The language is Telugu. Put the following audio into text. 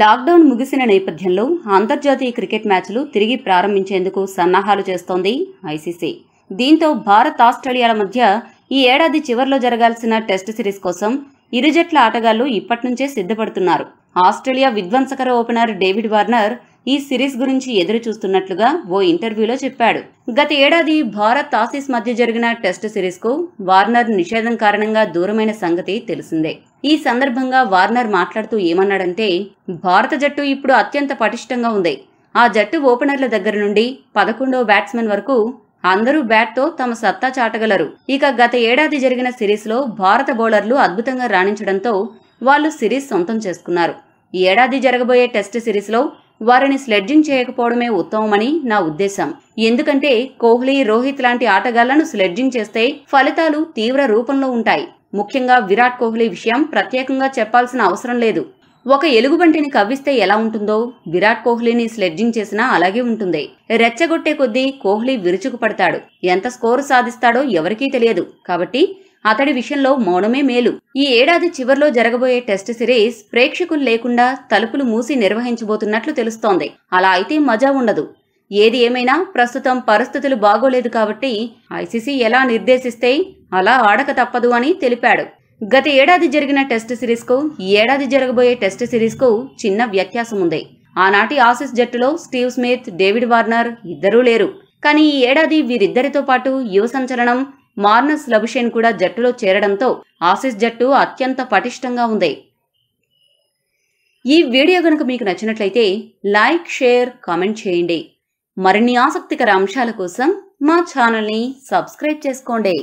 లాక్డౌన్ ముగిసిన నేపథ్యంలో అంతర్జాతీయ క్రికెట్ మ్యాచ్లు తిరిగి ప్రారంభించేందుకు సన్నాహాలు చేస్తోంది ఐసీసీ దీంతో భారత్ ఆస్ట్రేలియాల మధ్య ఈ ఏడాది చివరిలో జరగాల్సిన టెస్ట్ సిరీస్ కోసం ఇరు జట్ల ఆటగాళ్లు ఇప్పటి నుంచే సిద్ధపడుతున్నారు ఆస్ట్రేలియా విధ్వంసకర ఓపెనర్ డేవిడ్ వార్నర్ ఈ సిరీస్ గురించి ఎదురు చూస్తున్నట్లుగా ఓ ఇంటర్వ్యూలో చెప్పాడు గత ఏడాది భారత్ ఆసీస్ మధ్య జరిగిన టెస్ట్ సిరీస్కు వార్నర్ నిషేధం కారణంగా దూరమైన సంగతి తెలిసిందే ఈ సందర్భంగా వార్నర్ మాట్లాడుతూ ఏమన్నాడంటే భారత జట్టు ఇప్పుడు అత్యంత పటిష్టంగా ఉంది ఆ జట్టు ఓపెనర్ల దగ్గర నుండి పదకొండో బ్యాట్స్మెన్ వరకు అందరూ బ్యాట్తో తమ సత్తా చాటగలరు ఇక గత ఏడాది జరిగిన సిరీస్లో భారత బౌలర్లు అద్భుతంగా రాణించడంతో వాళ్ళు సిరీస్ సొంతం చేసుకున్నారు ఏడాది జరగబోయే టెస్ట్ సిరీస్లో వారిని స్లెడ్జింగ్ చేయకపోవడమే ఉత్తమమని నా ఉద్దేశం ఎందుకంటే కోహ్లీ రోహిత్ లాంటి ఆటగాళ్లను స్లెడ్జింగ్ చేస్తే ఫలితాలు తీవ్ర రూపంలో ఉంటాయి ముఖ్యంగా విరాట్ కోహ్లీ విషయం ప్రత్యేకంగా చెప్పాల్సిన అవసరం లేదు ఒక ఎలుగుబంటిని కవ్విస్తే ఎలా ఉంటుందో విరాట్ కోహ్లీని స్లెడ్జింగ్ చేసినా అలాగే ఉంటుంది రెచ్చగొట్టే కొద్దీ కోహ్లీ విరుచుకుపడతాడు ఎంత స్కోరు సాధిస్తాడో ఎవరికీ తెలియదు కాబట్టి అతడి విషయంలో మౌనమే మేలు ఈ ఏడాది చివర్లో జరగబోయే టెస్ట్ సిరీస్ ప్రేక్షకులు లేకుండా తలుపులు మూసి నిర్వహించబోతున్నట్లు తెలుస్తోంది అలా అయితే మజా ఉండదు ఏది ఏమైనా ప్రస్తుతం పరిస్థితులు బాగోలేదు కాబట్టి ఐసీసీ ఎలా నిర్దేశిస్తే అలా ఆడక తప్పదు అని తెలిపాడు గత ఏడాది జరిగిన టెస్ట్ సిరీస్కు ఈ ఏడాది జరగబోయే టెస్ట్ సిరీస్కు చిన్న వ్యత్యాసం ఉంది ఆనాటి ఆసిస్ జట్టులో స్టీవ్ స్మిత్ డేవిడ్ వార్నర్ ఇద్దరూ లేరు కానీ ఈ ఏడాది వీరిద్దరితో పాటు యువ సంచలనం మార్నస్ లబుషేన్ కూడా జట్టులో చేరడంతో ఆసిస్ జట్టు అత్యంత పటిష్టంగా ఉంది ఈ వీడియో గనుక మీకు నచ్చినట్లయితే లైక్ షేర్ కామెంట్ చేయండి మరిన్ని ఆసక్తికర అంశాల కోసం మా ఛానల్ని సబ్స్క్రైబ్ చేసుకోండి